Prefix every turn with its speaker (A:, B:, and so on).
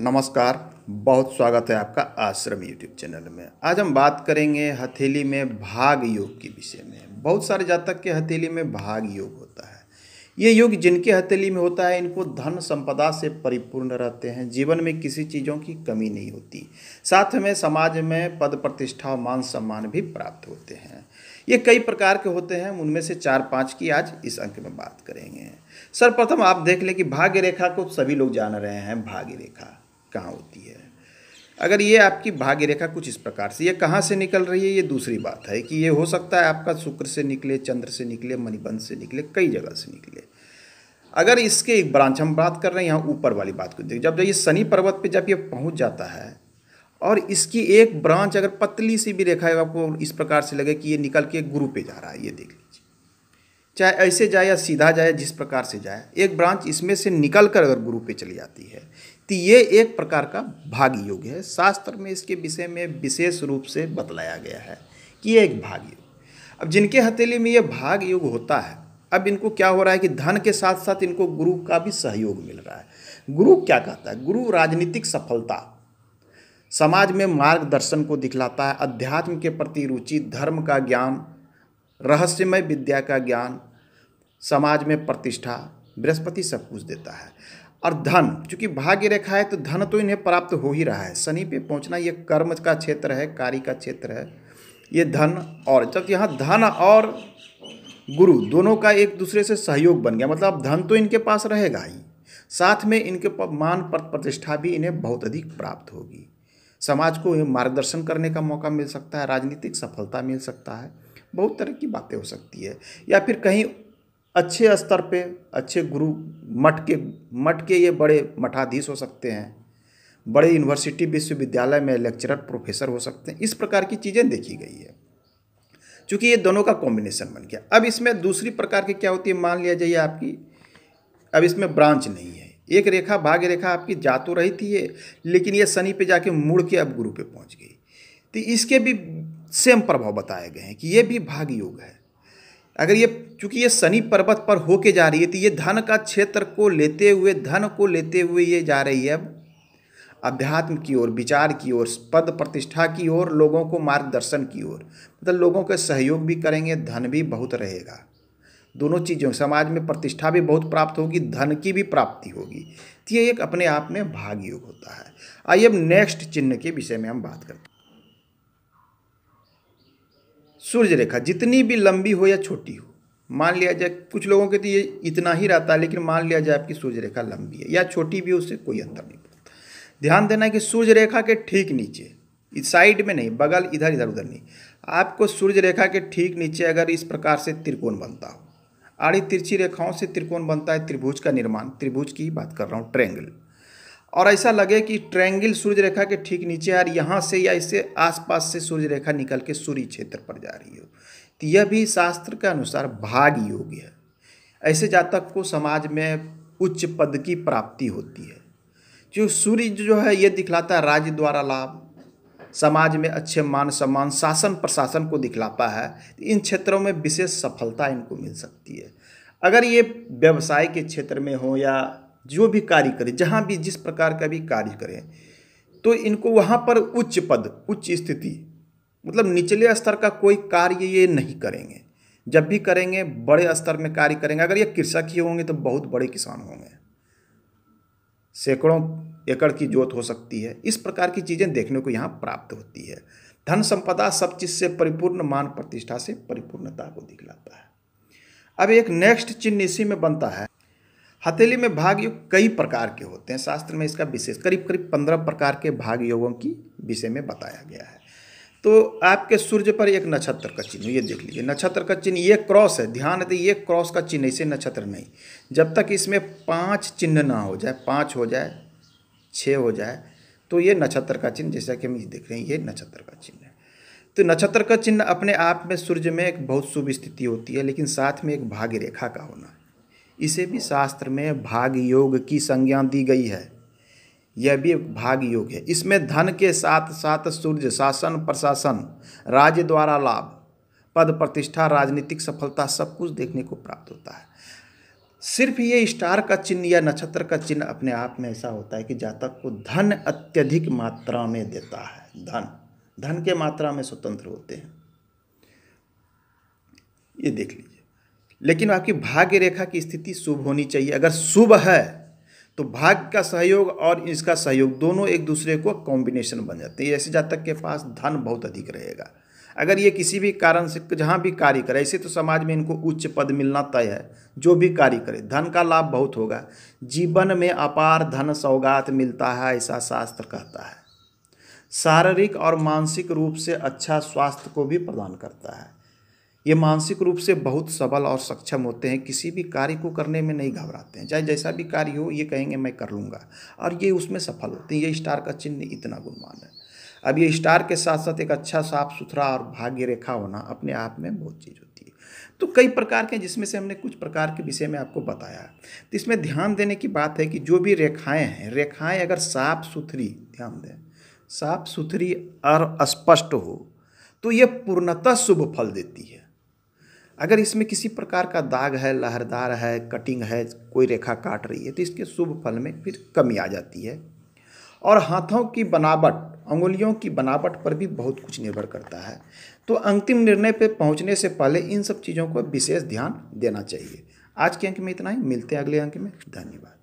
A: नमस्कार बहुत स्वागत है आपका आश्रम यूट्यूब चैनल में आज हम बात करेंगे हथेली में भाग योग के विषय में बहुत सारे जातक के हथेली में भाग योग होता है ये योग जिनके हथेली में होता है इनको धन संपदा से परिपूर्ण रहते हैं जीवन में किसी चीज़ों की कमी नहीं होती साथ में समाज में पद प्रतिष्ठा और मान सम्मान भी प्राप्त होते हैं ये कई प्रकार के होते हैं उनमें से चार पाँच की आज इस अंक में बात करेंगे सर्वप्रथम आप देख लें कि भाग्य रेखा को सभी लोग जान रहे हैं भाग्य रेखा कहाँ होती है अगर ये आपकी भाग्य रेखा कुछ इस प्रकार से ये कहाँ से निकल रही है ये दूसरी बात है कि ये हो सकता है आपका शुक्र से निकले चंद्र से निकले मणिबंध से निकले कई जगह से निकले अगर इसके एक ब्रांच हम बात कर रहे हैं यहाँ ऊपर वाली बात को देखिए जब ये शनि पर्वत पे जब ये पहुँच जाता है और इसकी एक ब्रांच अगर पतली सी भी रेखा है आपको इस प्रकार से लगे कि ये निकल के गुरु पे जा रहा है ये देख लीजिए चाहे ऐसे जाए या सीधा जाए जिस प्रकार से जाए एक ब्रांच इसमें से निकल कर अगर गुरु पे चली जाती है तो ये एक प्रकार का भाग योग है शास्त्र में इसके विषय में विशेष रूप से बतलाया गया है कि ये एक भाग योग अब जिनके हथेली में ये भाग योग होता है अब इनको क्या हो रहा है कि धन के साथ साथ इनको गुरु का भी सहयोग मिल रहा है गुरु क्या कहता है गुरु राजनीतिक सफलता समाज में मार्गदर्शन को दिखलाता है अध्यात्म के प्रति रुचि धर्म का ज्ञान रहस्यमय विद्या का ज्ञान समाज में प्रतिष्ठा बृहस्पति सब कुछ देता है और धन चूँकि भाग्य रेखा है तो धन तो इन्हें प्राप्त हो ही रहा है शनि पे पहुंचना ये कर्म का क्षेत्र है कार्य का क्षेत्र है ये धन और जब यहाँ धन और गुरु दोनों का एक दूसरे से सहयोग बन गया मतलब धन तो इनके पास रहेगा ही साथ में इनके मान प्रतिष्ठा भी इन्हें बहुत अधिक प्राप्त होगी समाज को मार्गदर्शन करने का मौका मिल सकता है राजनीतिक सफलता मिल सकता है बहुत तरह की बातें हो सकती है या फिर कहीं अच्छे स्तर पे अच्छे गुरु मठ के मठ के ये बड़े मठाधीश हो सकते हैं बड़े यूनिवर्सिटी विश्वविद्यालय में लेक्चरर प्रोफेसर हो सकते हैं इस प्रकार की चीज़ें देखी गई है क्योंकि ये दोनों का कॉम्बिनेशन बन गया अब इसमें दूसरी प्रकार की क्या होती है मान लिया जाइए आपकी अब इसमें ब्रांच नहीं है एक रेखा भाग्य रेखा आपकी जा तो रही थी ये लेकिन ये शनि पे जाके मुड़ के अब गुरु पे पहुंच गई तो इसके भी सेम प्रभाव बताए गए हैं कि ये भी भाग योग है अगर ये चूंकि ये शनि पर्वत पर होके जा रही है तो ये धन का क्षेत्र को लेते हुए धन को लेते हुए ये जा रही है अब अध्यात्म की ओर विचार की ओर पद प्रतिष्ठा की ओर लोगों को मार्गदर्शन की ओर मतलब लोगों के सहयोग भी करेंगे धन भी बहुत रहेगा दोनों चीज़ों समाज में प्रतिष्ठा भी बहुत प्राप्त होगी धन की भी प्राप्ति होगी तो ये एक अपने आप में भाग योग होता है आइए अब नेक्स्ट चिन्ह के विषय में हम बात करते हैं सूर्य रेखा जितनी भी लंबी हो या छोटी हो मान लिया जाए कुछ लोगों के तो ये इतना ही रहता है लेकिन मान लिया जाए आपकी सूर्य रेखा लंबी है या छोटी भी उससे कोई अंतर नहीं पड़ता ध्यान देना है कि सूर्य रेखा के ठीक नीचे इस साइड में नहीं बगल इधर इधर उधर नहीं आपको सूर्य रेखा के ठीक नीचे अगर इस प्रकार से त्रिकोण बनता हो आड़ी तिरछी रेखाओं से त्रिकोण बनता है त्रिभुज का निर्माण त्रिभुज की बात कर रहा हूँ ट्रेंगल और ऐसा लगे कि ट्रैंगल सूर्य रेखा के ठीक नीचे रही यहाँ से या इससे आसपास से सूर्य रेखा निकल के सूर्य क्षेत्र पर जा रही हो तो यह भी शास्त्र के अनुसार भाग योग है ऐसे जातक को समाज में उच्च पद की प्राप्ति होती है जो सूर्य जो है ये दिखलाता है राज्य द्वारा लाभ समाज में अच्छे मान सम्मान शासन प्रशासन को दिखलाता है इन क्षेत्रों में विशेष सफलता इनको मिल सकती है अगर ये व्यवसाय के क्षेत्र में हो या जो भी कार्य करें जहाँ भी जिस प्रकार का भी कार्य करें तो इनको वहाँ पर उच्च पद उच्च स्थिति मतलब निचले स्तर का कोई कार्य ये नहीं करेंगे जब भी करेंगे बड़े स्तर में कार्य करेंगे अगर ये कृषक ही होंगे तो बहुत बड़े किसान होंगे सैकड़ों एकड़ की जोत हो सकती है इस प्रकार की चीज़ें देखने को यहाँ प्राप्त होती है धन संपदा सब चीज़ से परिपूर्ण मान प्रतिष्ठा से परिपूर्णता को दिखलाता है अब एक नेक्स्ट चिन्ह इसी में बनता है हथेली में भाग योग कई प्रकार के होते हैं शास्त्र में इसका विशेष करीब करीब पंद्रह प्रकार के भाग योगों की विषय में बताया गया है तो आपके सूर्य पर एक नक्षत्र का चिन्ह ये देख लीजिए नक्षत्र का चिन्ह ये क्रॉस है ध्यान दें ये क्रॉस का चिन्ह इसे नक्षत्र नहीं जब तक इसमें पाँच चिन्ह ना हो जाए पाँच हो जाए छः हो जाए तो ये नक्षत्र का चिन्ह जैसा कि हम देख रहे हैं ये नक्षत्र का चिन्ह है तो नक्षत्र का चिन्ह अपने आप में सूर्य में एक बहुत शुभ स्थिति होती है लेकिन साथ में एक भाग्य रेखा का होना इसे भी शास्त्र में भाग योग की संज्ञा दी गई है यह भी भाग योग है इसमें धन के साथ साथ सूर्य शासन प्रशासन राज्य द्वारा लाभ पद प्रतिष्ठा राजनीतिक सफलता सब कुछ देखने को प्राप्त होता है सिर्फ ये स्टार का चिन्ह या नक्षत्र का चिन्ह अपने आप में ऐसा होता है कि जातक को धन अत्यधिक मात्रा में देता है धन धन के मात्रा में स्वतंत्र होते हैं ये देख लीजिए लेकिन हम्म। आपकी भाग्य रेखा की स्थिति शुभ होनी चाहिए अगर शुभ है तो भाग्य का सहयोग और इसका सहयोग दोनों एक दूसरे को कॉम्बिनेशन बन जाते हैं ऐसे जातक के पास धन बहुत अधिक रहेगा अगर ये किसी भी कारण से जहाँ भी कार्य करे ऐसे तो समाज में इनको उच्च पद मिलना तय है जो भी कार्य करे धन का लाभ बहुत होगा जीवन में अपार धन सौगात मिलता है ऐसा शास्त्र कहता है शारीरिक और मानसिक रूप से अच्छा स्वास्थ्य को भी प्रदान करता है ये मानसिक रूप से बहुत सबल और सक्षम होते हैं किसी भी कार्य को करने में नहीं घबराते हैं चाहे जैसा भी कार्य हो ये कहेंगे मैं कर लूँगा और ये उसमें सफल होते हैं ये स्टार का चिन्ह इतना गुणवान है अब ये स्टार के साथ साथ एक अच्छा साफ सुथरा और भाग्य रेखा होना अपने आप में बहुत चीज़ होती है तो कई प्रकार के जिसमें से हमने कुछ प्रकार के विषय में आपको बताया तो इसमें ध्यान देने की बात है कि जो भी रेखाएँ हैं रेखाएँ अगर साफ सुथरी ध्यान दें साफ सुथरी और स्पष्ट हो तो ये पूर्णतः शुभ फल देती है अगर इसमें किसी प्रकार का दाग है लहरदार है कटिंग है कोई रेखा काट रही है तो इसके शुभ फल में फिर कमी आ जाती है और हाथों की बनावट अंगुलियों की बनावट पर भी बहुत कुछ निर्भर करता है तो अंतिम निर्णय पर पहुंचने से पहले इन सब चीज़ों को विशेष ध्यान देना चाहिए आज के अंक में इतना ही मिलते हैं अगले अंक में धन्यवाद